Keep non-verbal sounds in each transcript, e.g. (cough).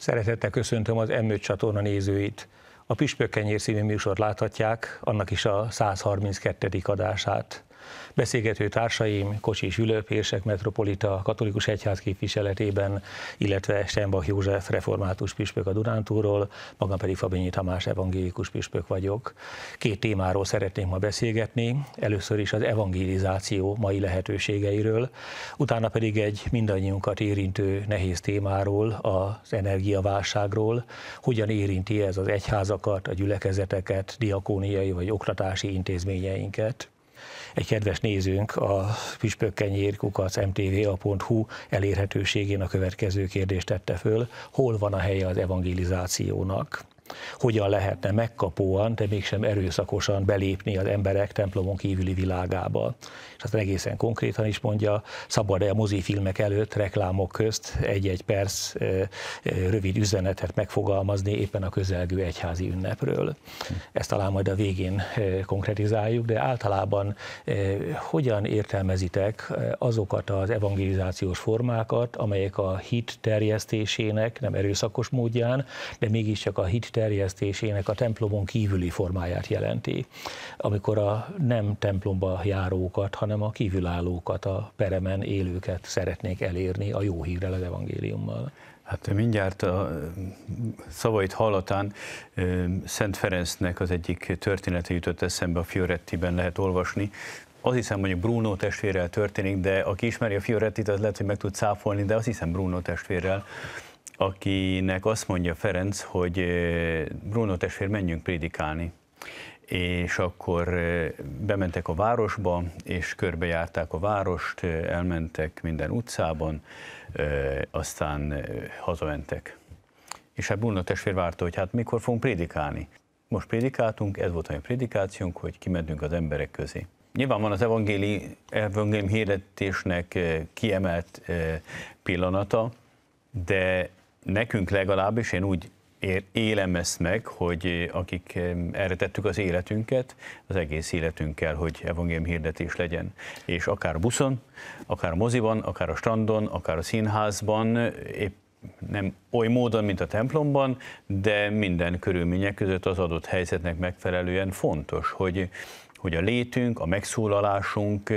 Szeretettel köszöntöm az m csatorna nézőit. A Püspökkenyér színű műsort láthatják, annak is a 132. adását beszélgető társaim, Kocsis Ülőpések, Metropolita Katolikus Egyház képviseletében, illetve Stenbach József református püspök a Dunántúról, magam pedig Fabinyi Tamás evangélikus püspök vagyok. Két témáról szeretnék ma beszélgetni, először is az evangelizáció mai lehetőségeiről, utána pedig egy mindannyiunkat érintő nehéz témáról, az energiaválságról, hogyan érinti ez az egyházakat, a gyülekezeteket, diakóniai vagy oktatási intézményeinket egy kedves nézőnk a püspökkenyér kukac mtva.hu elérhetőségén a következő kérdést tette föl, hol van a helye az evangelizációnak? hogyan lehetne megkapóan, de mégsem erőszakosan belépni az emberek templomon kívüli világába. És azt egészen konkrétan is mondja, szabad-e a mozifilmek előtt, reklámok közt egy-egy perc rövid üzenetet megfogalmazni éppen a közelgő egyházi ünnepről. Ezt talán majd a végén konkretizáljuk, de általában hogyan értelmezitek azokat az evangelizációs formákat, amelyek a hit terjesztésének nem erőszakos módján, de mégiscsak a hit terjesztésének a templomon kívüli formáját jelenti, amikor a nem templomba járókat, hanem a kívülállókat, a peremen élőket szeretnék elérni a jó hírrel az evangéliummal. Hát mindjárt a szavait hallatán Szent Ferencnek az egyik története jutott eszembe, a Fiorettiben lehet olvasni, azt hiszem, hogy Bruno testvérrel történik, de aki ismeri a Fiorettit, az lehet, hogy meg tud száfolni, de azt hiszem Bruno testvérrel, akinek azt mondja Ferenc, hogy Bruno testvér, menjünk prédikálni és akkor bementek a városba, és körbejárták a várost, elmentek minden utcában, aztán hazamentek. És hát Bruno testvér várta, hogy hát mikor fogunk prédikálni. Most prédikáltunk, ez volt a mi prédikációnk, hogy kimentünk az emberek közé. Nyilván van az evangéli, evangélium hirdetésnek kiemelt pillanata, de nekünk legalábbis, én úgy élem ezt meg, hogy eh, akik eh, erre tettük az életünket, az egész életünkkel, hogy evangélium hirdetés legyen. És akár buszon, akár moziban, akár a strandon, akár a színházban, eh, épp nem oly módon, mint a templomban, de minden körülmények között az adott helyzetnek megfelelően fontos, hogy, hogy a létünk, a megszólalásunk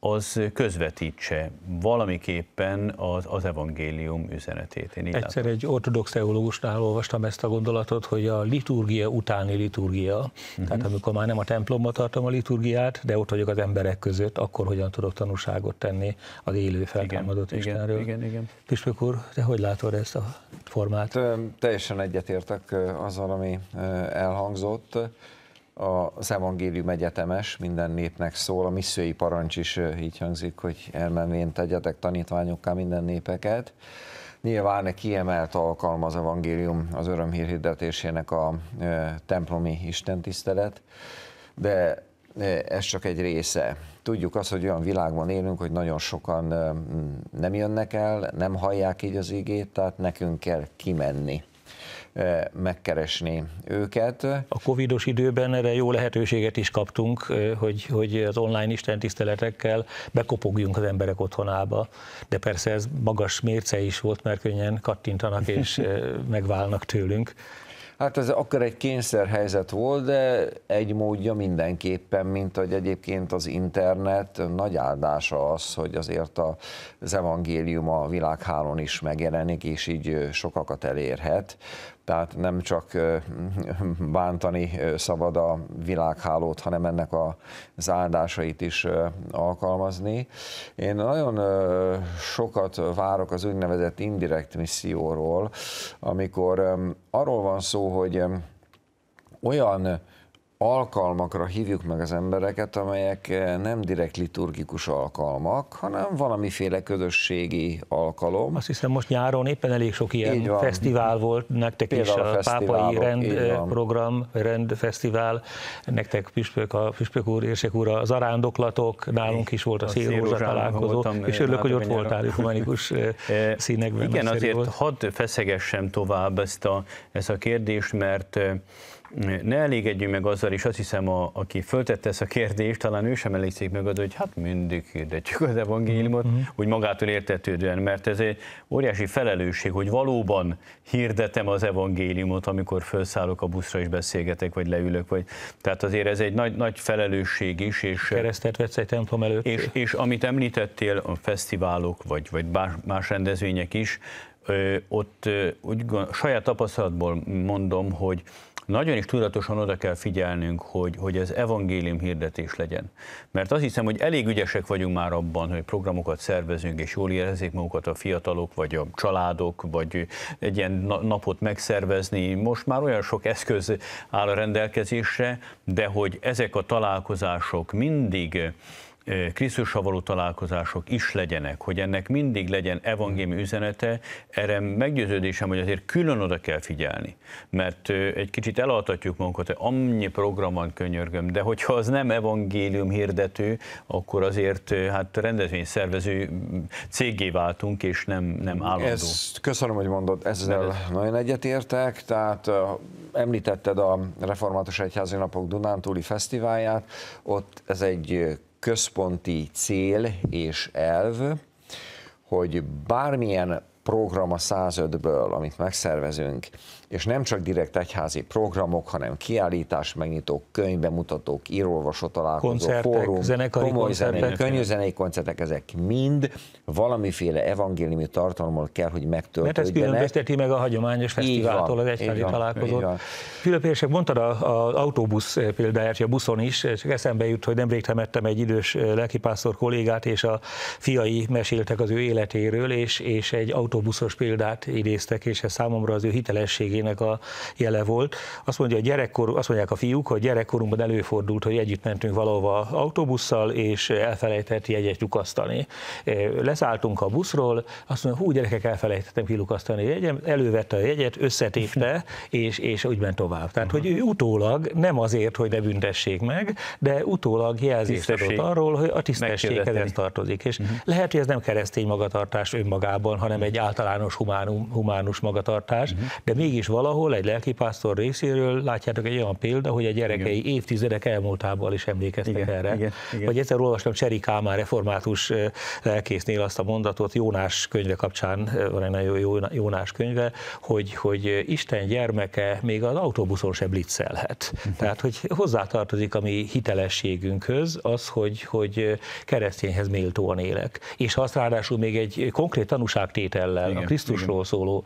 az közvetítse valamiképpen az, az evangélium üzenetét. Én Egyszer látom. egy ortodox teológusnál olvastam ezt a gondolatot, hogy a liturgia utáni liturgia, uh-huh. tehát amikor már nem a templomba tartom a liturgiát, de ott vagyok az emberek között, akkor hogyan tudok tanúságot tenni az élő feltámadott igen, Istenről. Igen, igen, igen. Püspök úr, te hogy látod ezt a formát? Teljesen egyetértek azzal, ami elhangzott az evangélium egyetemes, minden népnek szól, a missziói parancs is így hangzik, hogy elmenvén tegyetek tanítványokká minden népeket. Nyilván egy kiemelt alkalma az evangélium az örömhír hirdetésének a templomi istentisztelet, de ez csak egy része. Tudjuk azt, hogy olyan világban élünk, hogy nagyon sokan nem jönnek el, nem hallják így az igét, tehát nekünk kell kimenni megkeresni őket. A covidos időben erre jó lehetőséget is kaptunk, hogy, hogy az online istentiszteletekkel bekopogjunk az emberek otthonába, de persze ez magas mérce is volt, mert könnyen kattintanak és (laughs) megválnak tőlünk. Hát ez akkor egy kényszerhelyzet volt, de egy módja mindenképpen, mint hogy egyébként az internet nagy áldása az, hogy azért az evangélium a világhálón is megjelenik, és így sokakat elérhet tehát nem csak (laughs) bántani szabad a világhálót, hanem ennek az áldásait is alkalmazni. Én nagyon sokat várok az úgynevezett indirekt misszióról, amikor arról van szó, hogy olyan alkalmakra hívjuk meg az embereket, amelyek eh, nem direkt liturgikus alkalmak, hanem valamiféle közösségi alkalom. Azt hiszem most nyáron éppen elég sok ilyen fesztivál volt, nektek Például is a, a pápai rendprogram, eh, rendfesztivál, nektek püspök, a püspök úr, érsek úr, az arándoklatok, nálunk is volt a, a szélrózsa találkozó, és örülök, hogy ott voltál humanikus eh, (laughs) színekben. Igen, azért volt. hadd feszegessem tovább ezt a, ezt a kérdést, mert ne elégedjünk meg azzal, és azt hiszem, a, aki föltette ezt a kérdést, talán ő sem elégszik meg az, hogy hát mindig hirdetjük az evangéliumot, mm-hmm. úgy magától értetődően, mert ez egy óriási felelősség, hogy valóban hirdetem az evangéliumot, amikor felszállok a buszra és beszélgetek, vagy leülök, vagy tehát azért ez egy nagy, nagy felelősség is. És, Keresztet vetsz egy templom előtt. És, és amit említettél, a fesztiválok, vagy, vagy más rendezvények is, ott úgy, saját tapasztalatból mondom, hogy nagyon is tudatosan oda kell figyelnünk, hogy, hogy ez evangélium hirdetés legyen. Mert azt hiszem, hogy elég ügyesek vagyunk már abban, hogy programokat szervezünk, és jól érezzék magukat a fiatalok, vagy a családok, vagy egy ilyen napot megszervezni. Most már olyan sok eszköz áll a rendelkezésre, de hogy ezek a találkozások mindig Krisztussal való találkozások is legyenek, hogy ennek mindig legyen evangéliumi üzenete, erre meggyőződésem, hogy azért külön oda kell figyelni, mert egy kicsit elaltatjuk magunkat, hogy annyi program van könyörgöm, de hogyha az nem evangélium hirdető, akkor azért hát rendezvényszervező cégé váltunk, és nem, nem állandó. Ezt köszönöm, hogy mondod, ezzel ez... nagyon egyetértek, tehát említetted a Református Egyházi Napok Dunántúli Fesztiválját, ott ez egy központi cél és elv, hogy bármilyen program a 105-ből, amit megszervezünk, és nem csak direkt egyházi programok, hanem kiállítás, megnyitók, könyvbemutatók, írólvasó találkozók, koncertek, fórum, zenekari komoly koncertek. Zenei, koncertek, ezek mind valamiféle evangéliumi tartalommal kell, hogy megtöltődjenek. Mert ez különbözteti meg a hagyományos fesztiváltól az egyházi találkozót. Fülöp Érsek, mondtad az autóbusz példáját, a buszon is, csak eszembe jut, hogy nemrég temettem egy idős lelkipásztor kollégát, és a fiai meséltek az ő életéről, és, és egy autóbuszos példát idéztek, és ez számomra az ő hitelességét érettségének a jele volt. Azt, mondja, a gyerekkor, azt mondják a fiúk, hogy gyerekkorunkban előfordult, hogy együtt mentünk valahova autóbusszal, és elfelejtett jegyet lyukasztani. E, leszálltunk a buszról, azt mondja, hú, gyerekek, elfelejtettem kilukasztani a jegyem, elővette a jegyet, összetépte, és, és úgy ment tovább. Tehát, uh-huh. hogy ő utólag nem azért, hogy ne büntessék meg, de utólag jelzést adott arról, hogy a tisztességhez tartozik. És uh-huh. lehet, hogy ez nem keresztény magatartás önmagában, hanem egy általános humánum, humánus magatartás, uh-huh. de mégis valahol egy lelkipásztor részéről látjátok egy olyan példa, hogy a gyerekei igen. évtizedek elmúltával is emlékeztek igen, erre. Igen, igen. Vagy egyszer olvastam Cseri Kálmán református lelkésznél azt a mondatot, Jónás könyve kapcsán, van egy nagyon jó Jónás könyve, hogy, hogy Isten gyermeke még az autóbuszon se blitzelhet. Mhm. Tehát, hogy hozzátartozik a mi hitelességünkhöz az, hogy, hogy keresztényhez méltóan élek. És azt ráadásul még egy konkrét tanúságtétellel, igen, a Krisztusról igen. szóló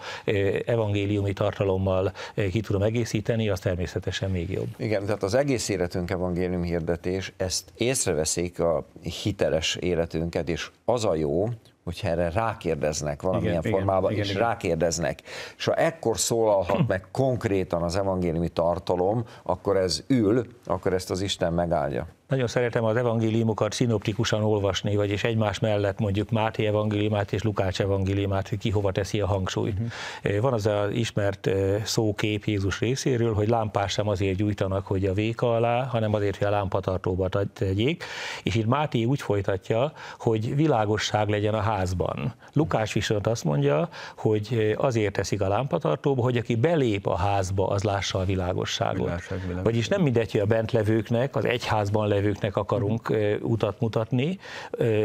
evangéliumi tartalom tartalommal eh, ki tudom egészíteni, az természetesen még jobb. Igen, tehát az egész életünk evangélium hirdetés, ezt észreveszik a hiteles életünket, és az a jó, hogyha erre rákérdeznek valamilyen igen, formában, igen, és igen, rákérdeznek. És ha ekkor szólalhat meg konkrétan az evangéliumi tartalom, akkor ez ül, akkor ezt az Isten megállja. Nagyon szeretem az evangéliumokat szinoptikusan olvasni, vagyis egymás mellett mondjuk Máté evangéliumát és Lukács evangéliumát, hogy ki hova teszi a hangsúlyt. Uh-huh. Van az az ismert szókép Jézus részéről, hogy lámpás sem azért gyújtanak, hogy a véka alá, hanem azért, hogy a lámpatartóba tegyék. És itt Máté úgy folytatja, hogy világosság legyen a házban. Lukács viszont azt mondja, hogy azért teszik a lámpatartóba, hogy aki belép a házba, az lássa a világosságot. Világság, világosság. Vagyis nem mindegy, hogy a bentlevőknek, az egyházban levő résztvevőknek akarunk utat mutatni,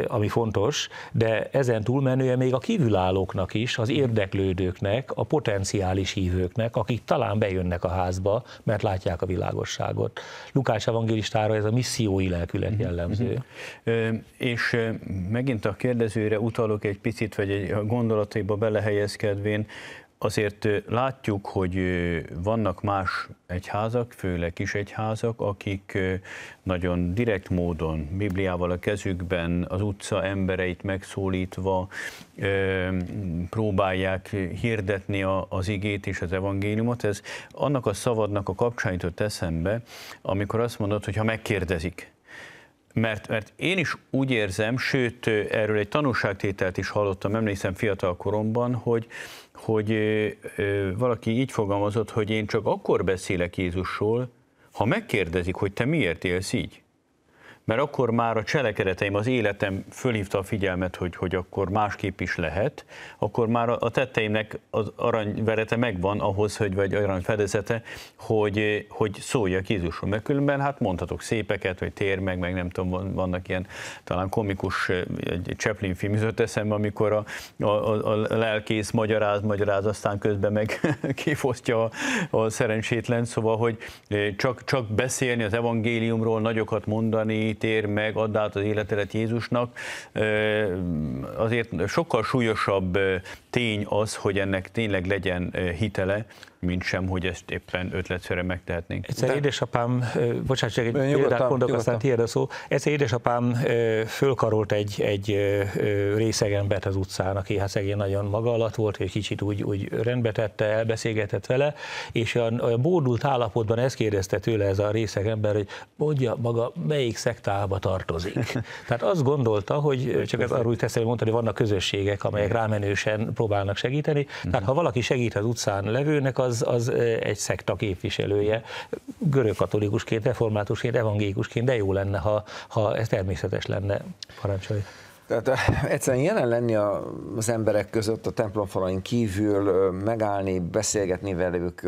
ami fontos, de ezen túlmenően még a kívülállóknak is, az érdeklődőknek, a potenciális hívőknek, akik talán bejönnek a házba, mert látják a világosságot. Lukács evangélistára ez a missziói lelkület mhm, jellemző. Mhm. És megint a kérdezőre utalok egy picit, vagy egy gondolataiba belehelyezkedvén, Azért látjuk, hogy vannak más egyházak, főleg kis egyházak, akik nagyon direkt módon, Bibliával a kezükben, az utca embereit megszólítva próbálják hirdetni az igét és az evangéliumot. Ez annak a szavadnak a kapcsán eszembe, amikor azt mondod, hogy ha megkérdezik, mert, mert én is úgy érzem, sőt, erről egy tanúságtételt is hallottam, emlékszem fiatal koromban, hogy hogy valaki így fogalmazott, hogy én csak akkor beszélek Jézusról, ha megkérdezik, hogy te miért élsz így mert akkor már a cselekedeteim, az életem fölhívta a figyelmet, hogy, hogy akkor másképp is lehet, akkor már a tetteimnek az aranyverete megvan ahhoz, hogy vagy aranyfedezete, hogy, hogy szólja Jézusról, mert különben hát mondhatok szépeket, hogy tér meg, meg nem tudom, vannak ilyen talán komikus, egy Chaplin film jutott eszembe, amikor a, a, a lelkész magyaráz, magyaráz, aztán közben meg (laughs) kifosztja a, a szerencsétlen, szóval, hogy csak, csak beszélni az evangéliumról, nagyokat mondani, tér meg, add át az életedet Jézusnak, azért sokkal súlyosabb tény az, hogy ennek tényleg legyen hitele, mint sem, hogy ezt éppen ötletszerre megtehetnénk. Egyszer De... édesapám, bocsánat, csak egy példát mondok, aztán tiéd a szó. Egyszer édesapám fölkarolt egy, egy részegen bet az utcán, aki hát szegény nagyon maga alatt volt, egy kicsit úgy, úgy rendbe tette, elbeszélgetett vele, és olyan, olyan bódult állapotban ezt kérdezte tőle ez a részeg ember, hogy mondja maga, melyik szektába tartozik. (laughs) Tehát azt gondolta, hogy, csak ez arról teszem, hogy mondta, hogy vannak közösségek, amelyek rámenősen próbálják próbálnak segíteni. Uh-huh. Tehát mhm. ha valaki segít az utcán levőnek, az, az egy szekta képviselője. Görögkatolikusként, reformátusként, evangélikusként, de jó lenne, ha, ha ez természetes lenne. Parancsolj. Tehát egyszerűen jelen lenni az emberek között a templomfalain kívül, megállni, beszélgetni velük,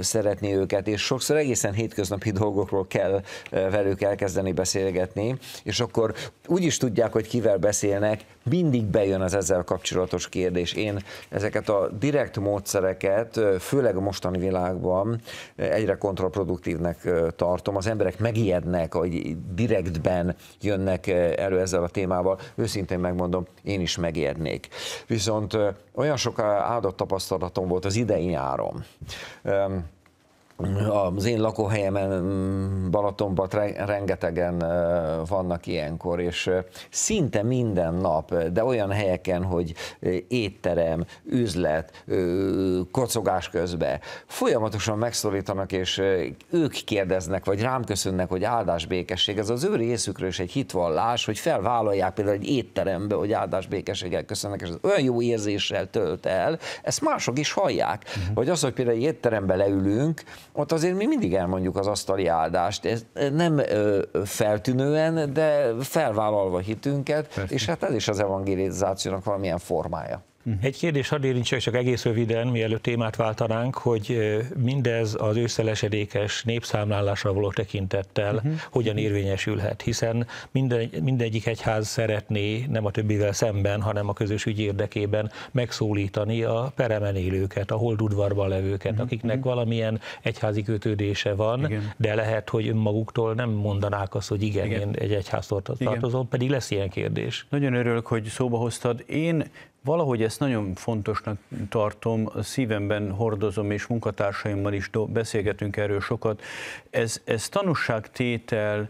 szeretni őket, és sokszor egészen hétköznapi dolgokról kell velük elkezdeni beszélgetni, és akkor úgy is tudják, hogy kivel beszélnek, mindig bejön az ezzel kapcsolatos kérdés. Én ezeket a direkt módszereket, főleg a mostani világban egyre kontraproduktívnek tartom. Az emberek megijednek, hogy direktben jönnek elő ezzel a témával. Őszintén megmondom, én is megijednék. Viszont olyan sok áldott tapasztalatom volt az idei nyáron az én lakóhelyemen mm, Balatonban rengetegen vannak ilyenkor, és szinte minden nap, de olyan helyeken, hogy étterem, üzlet, kocogás közben folyamatosan megszólítanak, és ők kérdeznek, vagy rám köszönnek, hogy áldás békesség. Ez az ő részükről is egy hitvallás, hogy felvállalják például egy étterembe, hogy áldás békességgel köszönnek, és ez olyan jó érzéssel tölt el, ezt mások is hallják. Uh-huh. Mhm. Vagy az, hogy például egy étterembe leülünk, ott azért mi mindig elmondjuk az asztali áldást, ez nem feltűnően, de felvállalva hitünket, Persze. és hát ez is az evangelizációnak valamilyen formája. Uh-huh. Egy kérdés hadd érintsek csak egész röviden, mielőtt témát váltanánk, hogy mindez az őszelesedékes népszámlálásra való tekintettel uh-huh. hogyan uh-huh. érvényesülhet, hiszen minden, mindegyik egyház szeretné nem a többivel szemben, hanem a közös ügy érdekében megszólítani a peremen élőket, a holdudvarban levőket, uh-huh. akiknek uh-huh. valamilyen egyházi kötődése van, igen. de lehet, hogy önmaguktól nem mondanák azt, hogy igen, igen. én egy egyháztól tartozom, igen. pedig lesz ilyen kérdés. Nagyon örülök, hogy szóba hoztad. Én Valahogy ezt nagyon fontosnak tartom, szívemben hordozom, és munkatársaimmal is beszélgetünk erről sokat. Ez, ez tanúságtételnek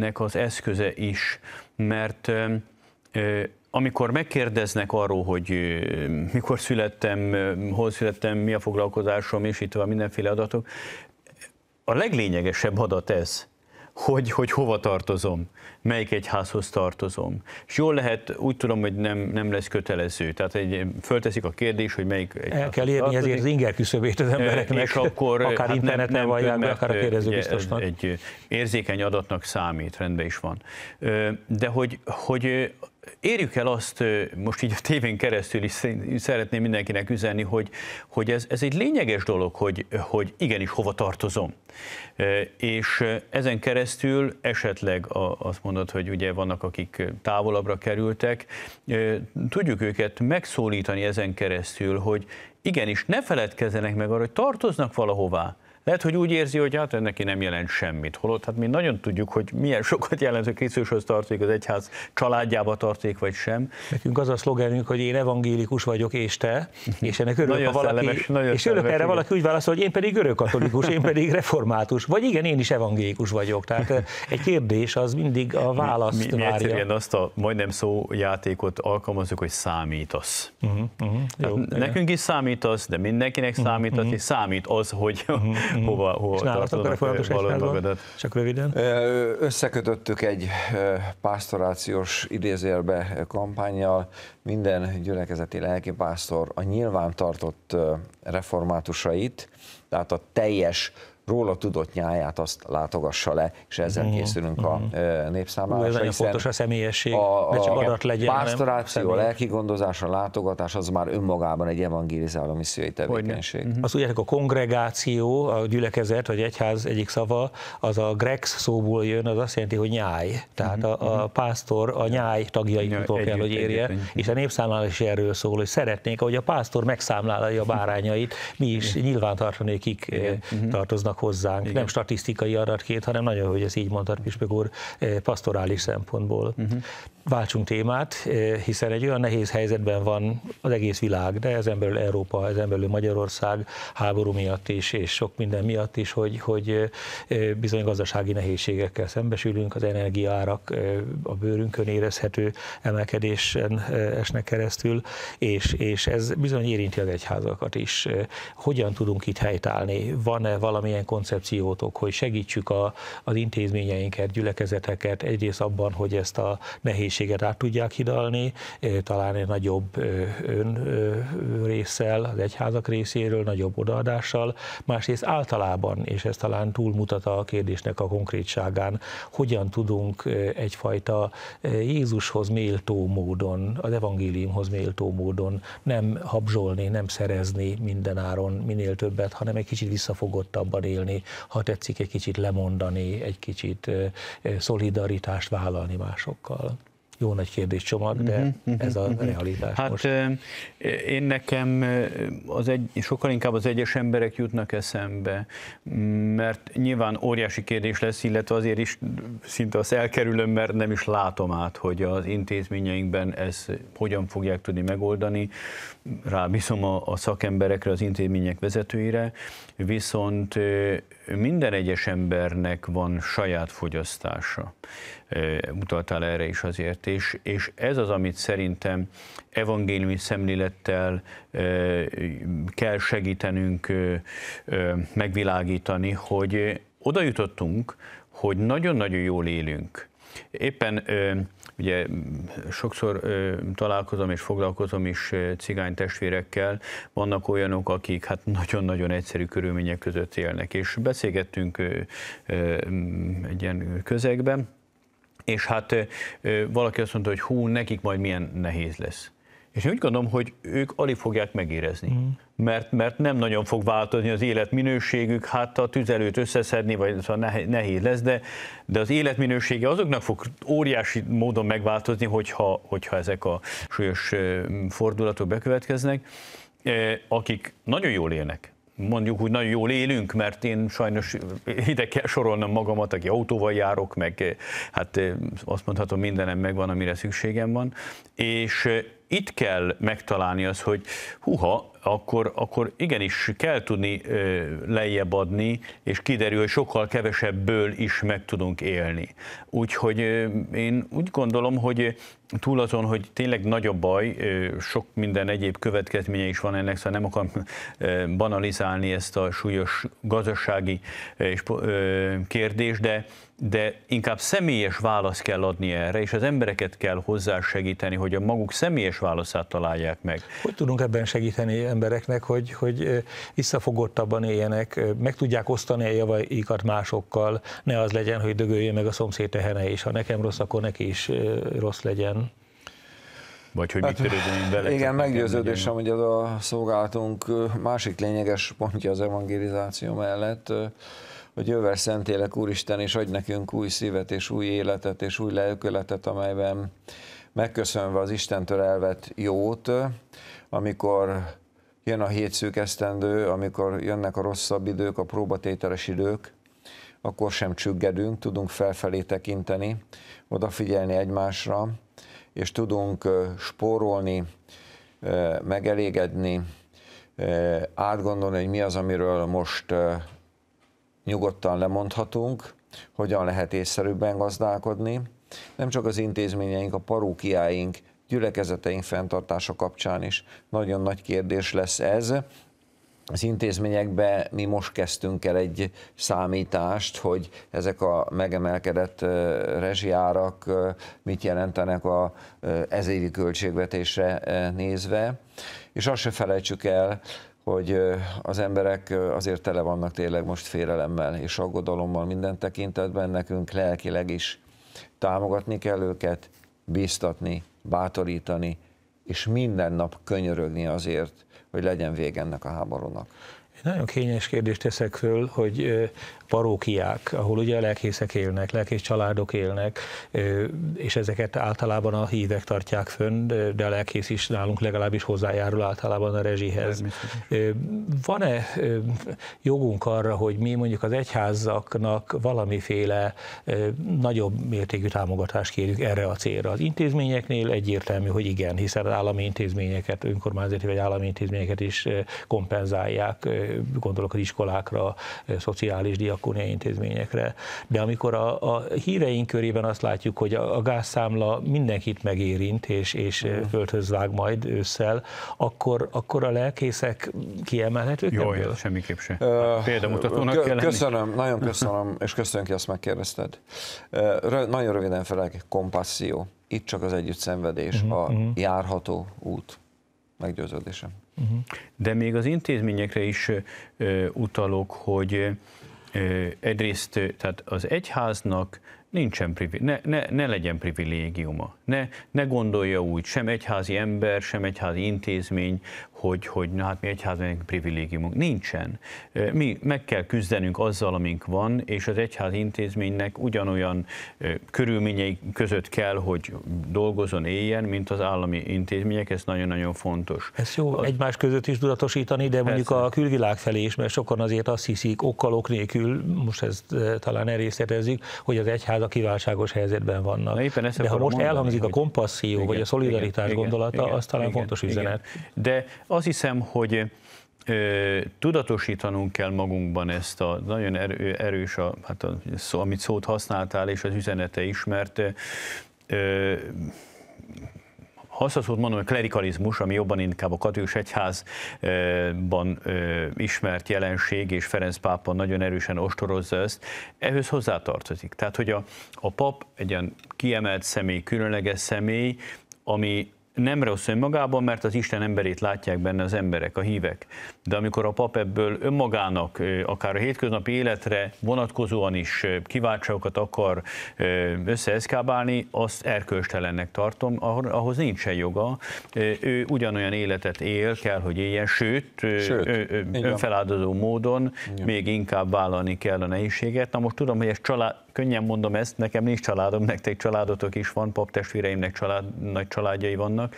eh, az eszköze is, mert eh, eh, amikor megkérdeznek arról, hogy mikor születtem, hol születtem, mi a foglalkozásom, és itt van mindenféle adatok, a leglényegesebb adat ez, hogy, hogy hova tartozom, melyik egyházhoz tartozom. És jól lehet, úgy tudom, hogy nem, nem lesz kötelező. Tehát egy, fölteszik a kérdés, hogy melyik egyházhoz El kell érni tartozik. ezért az inger küszöbét az embereknek, és akkor, akár hát interneten nem, nem vallják be, akár a kérdező biztosnak. Egy érzékeny adatnak számít, rendben is van. De hogy, hogy érjük el azt, most így a tévén keresztül is szeretném mindenkinek üzenni, hogy, hogy ez, ez egy lényeges dolog, hogy, hogy igenis hova tartozom. És ezen keresztül esetleg azt mondod, hogy ugye vannak, akik távolabbra kerültek, tudjuk őket megszólítani ezen keresztül, hogy igenis ne feledkezzenek meg arra, hogy tartoznak valahová, lehet, hogy úgy érzi, hogy hát neki nem jelent semmit. Holott hát mi nagyon tudjuk, hogy milyen sokat jelent, hogy Krisztushoz tartozik, az egyház családjába tartozik, vagy sem. Nekünk az a szlogenünk, hogy én evangélikus vagyok, és te, és ennek örülök, nagyon valaki, szellemes, nagyon és örülök erre valaki úgy válaszol, hogy én pedig görög katolikus, én pedig református, vagy igen, én is evangélikus vagyok. Tehát egy kérdés az mindig a választ mi, mi, mi várja. azt a majdnem szó játékot alkalmazunk, hogy számítasz. Uh-huh, uh-huh, jó, nekünk is számítasz, de mindenkinek mhm, számítasz, uh-huh. és számít az, hogy, uh-huh hmm. hova, mm-hmm. hova a folyamatos Csak röviden. Összekötöttük egy pásztorációs idézélbe kampányjal. Minden gyülekezeti lelkipásztor a nyilvántartott reformátusait, tehát a teljes róla tudott nyáját azt látogassa le, és ezzel uh-huh, készülünk uh-huh. a mhm. népszámlálásra. Ez nagyon fontos a személyesség, a, a, ne csak adat legyen. Pásztoráció, lelki gondozás, a látogatás az már önmagában egy evangelizáló missziói tevékenység. Uh-huh. Azt úgy a kongregáció, a gyülekezet vagy egyház egyik szava, az a grex szóból jön, az azt jelenti, hogy nyáj. Tehát uh-huh. a, a pásztor a nyáj tagjait ja, utol kell, hogy érje, együtt, együtt. és a népszámlálás erről szól, hogy szeretnék, ahogy a pásztor megszámlálja a bárányait, mi is nyilvántartanékig eh, tartoznak járulnak hozzánk. Igen. Nem statisztikai adatként, hanem nagyon, hogy ez így mondta Pispek úr, eh, pastorális szempontból. Uh-huh váltsunk témát, eh, hiszen egy olyan nehéz helyzetben van az egész világ, de ezen belül Európa, ezen belül Magyarország háború miatt is, és sok minden miatt is, hogy, hogy eh, bizony gazdasági nehézségekkel szembesülünk, az energiárak eh, a bőrünkön érezhető emelkedésen esnek keresztül, és, és ez bizony érinti az egyházakat is. Hogyan tudunk itt helytállni? Van-e valamilyen koncepciótok, hogy segítsük a, az intézményeinket, gyülekezeteket egyrészt abban, hogy ezt a nehéz feszültséget át tudják hidalni, talán egy nagyobb ön részsel, az egyházak részéről, nagyobb odaadással, másrészt általában, és ez talán túlmutat a kérdésnek a konkrétságán, hogyan tudunk egyfajta Jézushoz méltó módon, az evangéliumhoz méltó módon nem habzsolni, nem szerezni mindenáron minél többet, hanem egy kicsit visszafogottabban élni, ha tetszik, egy kicsit lemondani, egy kicsit szolidaritást vállalni másokkal jó nagy kérdéscsomag, de mhm, mhm, ez a mhm. realitás hát, most. Eh, én nekem eh, az egy, sokkal inkább az egyes emberek jutnak eszembe, mm, mert nyilván óriási kérdés lesz, illetve azért is szinte azt elkerülöm, mert nem is látom át, hogy az intézményeinkben ez hogyan fogják tudni megoldani. Rábízom a, a szakemberekre, az intézmények vezetőire, viszont eh, minden egyes embernek van saját fogyasztása utaltál erre is azért, és, és ez az, amit szerintem evangéliumi szemlélettel kell segítenünk megvilágítani, hogy oda jutottunk, hogy nagyon-nagyon jól élünk. Éppen ugye sokszor találkozom és foglalkozom is cigány testvérekkel, vannak olyanok, akik hát nagyon-nagyon egyszerű körülmények között élnek, és beszélgettünk egy ilyen közegben, és hát valaki azt mondta, hogy hú, nekik majd milyen nehéz lesz. És én úgy gondolom, hogy ők alig fogják megérezni, mm. mert, mert nem nagyon fog változni az életminőségük, hát a tüzelőt összeszedni, vagy szóval nehéz lesz, de, de az életminősége azoknak fog óriási módon megváltozni, hogyha, hogyha ezek a súlyos fordulatok bekövetkeznek, akik nagyon jól élnek, mondjuk úgy nagyon jól élünk, mert én sajnos ide kell sorolnom magamat, aki autóval járok, meg eh, hát eh, azt mondhatom, mindenem megvan, amire szükségem van, és eh, itt kell megtalálni az, hogy huha, akkor, akkor igenis kell tudni lejjebb adni, és kiderül, hogy sokkal kevesebből is meg tudunk élni. Úgyhogy én úgy gondolom, hogy túl azon, hogy tényleg nagy a baj, sok minden egyéb következménye is van ennek, szóval nem akarom banalizálni ezt a súlyos gazdasági kérdést, de de inkább személyes választ kell adni erre, és az embereket kell hozzá segíteni, hogy a maguk személyes válaszát találják meg. Hogy tudunk ebben segíteni embereknek, hogy, hogy visszafogottabban éljenek, meg tudják osztani a javaikat másokkal, ne az legyen, hogy dögöljön meg a szomszéd tehene, és ha nekem rossz, akkor neki is rossz legyen. Vagy hogy hát, mit vele. Igen, meggyőződésem, hogy ez a szolgálatunk másik lényeges pontja az evangelizáció mellett, hogy jövel szentélek Úristen, és adj nekünk új szívet, és új életet, és új lelkületet, amelyben megköszönve az Istentől elvett jót, amikor jön a hétszűk esztendő, amikor jönnek a rosszabb idők, a próbatételes idők, akkor sem csüggedünk, tudunk felfelé tekinteni, odafigyelni egymásra, és tudunk spórolni, megelégedni, átgondolni, hogy mi az, amiről most nyugodtan lemondhatunk, hogyan lehet észszerűbben gazdálkodni, nem csak az intézményeink, a parókiáink, gyülekezeteink fenntartása kapcsán is nagyon nagy kérdés lesz ez. Az intézményekbe mi most kezdtünk el egy számítást, hogy ezek a megemelkedett rezsiárak mit jelentenek a ezévi költségvetésre nézve. És azt se felejtsük el, hogy az emberek azért tele vannak tényleg most félelemmel és aggodalommal minden tekintetben, nekünk lelkileg is támogatni kell őket, bíztatni, bátorítani, és minden nap könyörögni azért, hogy legyen vége ennek a háborúnak. Egy nagyon kényes kérdést teszek föl, hogy parókiák, ahol ugye a lelkészek élnek, lelkész családok élnek, és ezeket általában a hívek tartják fönn, de a lelkész is nálunk legalábbis hozzájárul általában a rezsihez. Van-e jogunk arra, hogy mi mondjuk az egyházaknak valamiféle nagyobb mértékű támogatást kérjük erre a célra? Az intézményeknél egyértelmű, hogy igen, hiszen az állami intézményeket, önkormányzati vagy állami intézményeket is kompenzálják, gondolok az iskolákra, szociális diak diákónia intézményekre. De amikor a, a híreink körében azt látjuk, hogy a, a gázszámla mindenkit megérint, és, és mm. földhöz vág majd ősszel, akkor, akkor a lelkészek kiemelhetők Jó, ebből? semmiképp sem. Uh, hát Példamutatónak kö- kell lenni. Köszönöm, nagyon (laughs) köszönöm, és köszönöm, hogy ezt megkérdezted. nagyon röviden felek, kompasszió. Itt csak az együtt szenvedés, uh-huh, mhm, a uh-huh. járható út, meggyőződésem. Uh-huh. De még az intézményekre is ö, utalok, hogy egyrészt tehát az egyháznak nincsen ne, ne, ne legyen privilégiuma. Ne, ne gondolja úgy sem egyházi ember, sem egyházi intézmény, hogy, hogy na hát mi egyházmegyének privilégiumunk. Nincsen. Mi meg kell küzdenünk azzal, amink van, és az egyház intézménynek ugyanolyan körülményei között kell, hogy dolgozon, éljen, mint az állami intézmények, ez nagyon-nagyon fontos. Ez jó a... egymás között is tudatosítani, de mondjuk Persze. a külvilág felé is, mert sokan azért azt hiszik, okkalok nélkül, most ezt talán elrészletezzük, hogy az egyház a kiválságos helyzetben vannak. Na, éppen ezt de ha most mondani, elhangzik hogy... a kompasszió, igen, vagy a szolidaritás igen, gondolata, igen, az talán igen, fontos üzenet. Igen. De azt hiszem, hogy tudatosítanunk kell magunkban ezt a nagyon erő, erős, a, hát a, szó, amit szót használtál, és az üzenete is, mert ö, haszaszót mondom, a klerikalizmus, ami jobban inkább a katolikus egyházban ismert jelenség, és Ferenc pápa nagyon erősen ostorozza ezt, ehhez hozzátartozik. Tehát, hogy a, a pap egy ilyen kiemelt személy, különleges személy, ami nem rossz önmagában, mert az Isten emberét látják benne az emberek, a hívek. De amikor a pap ebből önmagának, akár a hétköznapi életre vonatkozóan is kiváltságokat akar összeeszkábálni, azt erkölcstelennek tartom, ahhoz nincsen joga. Ő ugyanolyan életet él, kell, hogy éljen, sőt, sőt önfeláldozó módon Igen. még inkább vállalni kell a nehézséget. Na most tudom, hogy ez család, könnyen mondom ezt, nekem nincs családom, nektek családotok is van, paptestvéreimnek család, nagy családjai vannak,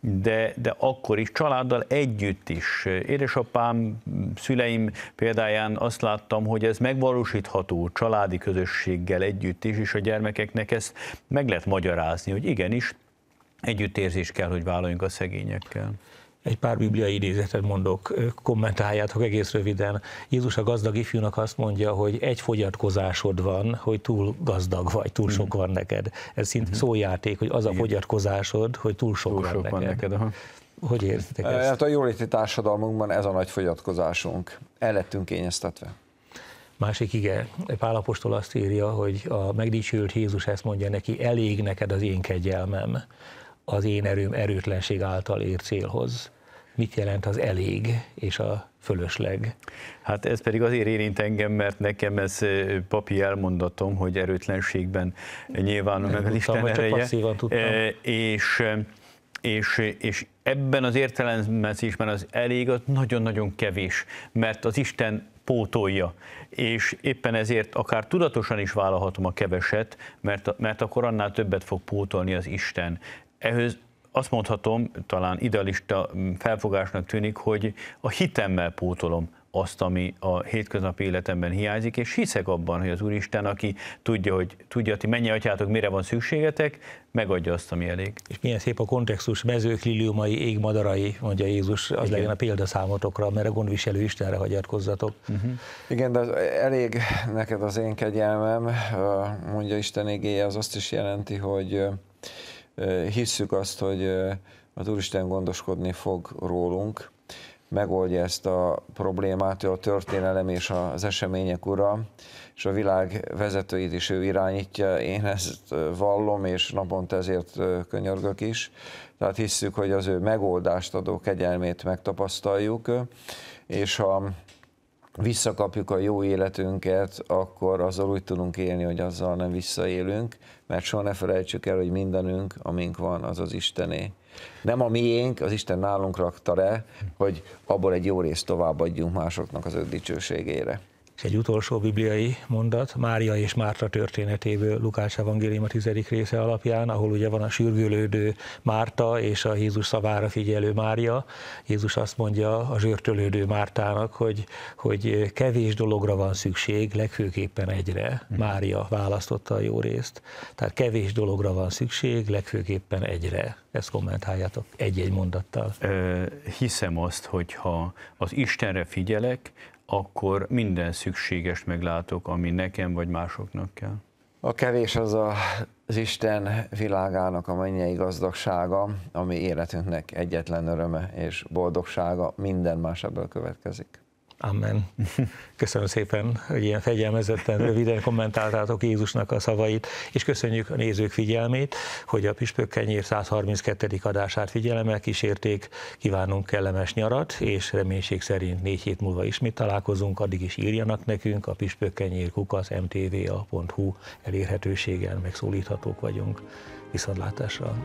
de, de akkor is családdal együtt is. Édesapám, szüleim példáján azt láttam, hogy ez megvalósítható családi közösséggel együtt is, és a gyermekeknek ezt meg lehet magyarázni, hogy igenis, együttérzés kell, hogy vállaljunk a szegényekkel egy pár bibliai idézetet mondok, kommentáljátok egész röviden. Jézus a gazdag ifjúnak azt mondja, hogy egy fogyatkozásod van, hogy túl gazdag vagy, túl sok mhm. van neked. Ez szinte uh-huh. Mhm. szójáték, hogy az a fogyatkozásod, hogy túl sok, túl van, sok neked. van neked. Aha. Hogy értitek ezt? Hát a jóléti társadalmunkban ez a nagy fogyatkozásunk. El lettünk kényeztetve. Másik ige, Pálapostól azt írja, hogy a megdicsőlt Jézus ezt mondja neki, elég neked az én kegyelmem, az én erőm erőtlenség által ér célhoz mit jelent az elég és a fölösleg. Hát ez pedig azért érint engem, mert nekem ez papi elmondatom, hogy erőtlenségben nyilván meg az Isten ereje. És, és, és ebben az értelemezésben az elég az nagyon-nagyon kevés, mert az Isten pótolja, és éppen ezért akár tudatosan is vállalhatom a keveset, mert, mert akkor annál többet fog pótolni az Isten. Ehhez azt mondhatom, talán idealista mm, felfogásnak tűnik, hogy a hitemmel pótolom azt, ami a hétköznapi életemben hiányzik, és hiszek abban, hogy az Úristen, aki tudja, hogy tudja, hogy mennyi atyátok, mire van szükségetek, megadja azt, ami elég. És milyen szép a kontextus, mezők, liliumai, égmadarai, mondja Jézus, az Igen. legyen a példa számotokra, mert a gondviselő Istenre hagyatkozzatok. Uh-huh. Igen, de elég neked az én kegyelmem, mondja Isten égéje, az azt is jelenti, hogy hisszük azt, hogy a Úristen gondoskodni fog rólunk, megoldja ezt a problémát, ő a történelem és az események ura, és a világ vezetőit is ő irányítja, én ezt vallom, és naponta ezért könyörgök is. Tehát hisszük, hogy az ő megoldást adó kegyelmét megtapasztaljuk, és ha visszakapjuk a jó életünket, akkor azzal úgy tudunk élni, hogy azzal nem visszaélünk, mert soha ne felejtsük el, hogy mindenünk, amink van, az az Istené. Nem a miénk, az Isten nálunk rakta le, hogy abból egy jó részt továbbadjunk másoknak az ő dicsőségére. És egy utolsó bibliai mondat, Mária és Márta történetéből Lukács evangélium a tizedik része alapján, ahol ugye van a sürgülődő Márta és a Jézus szavára figyelő Mária. Jézus azt mondja a zsörtölődő Mártának, hogy, hogy kevés dologra van szükség, legfőképpen egyre. Mhm. Mária választotta a jó részt. Tehát kevés dologra van szükség, legfőképpen egyre. Ezt kommentáljátok egy-egy mondattal. Ö, hiszem azt, hogy ha az Istenre figyelek, akkor minden szükséges meglátok, ami nekem vagy másoknak kell. A kevés az a, az Isten világának a mennyei gazdagsága, ami életünknek egyetlen öröme és boldogsága, minden más ebből következik. Amen. Köszönöm szépen, hogy ilyen fegyelmezetten, röviden kommentáltátok Jézusnak a szavait, és köszönjük a nézők figyelmét, hogy a Püspök Kenyér 132. adását figyelemmel kísérték. Kívánunk kellemes nyarat, és reménység szerint négy hét múlva ismét találkozunk, addig is írjanak nekünk a püspökkenyér kukasz mtva.hu elérhetőségen megszólíthatók vagyunk. Viszontlátásra!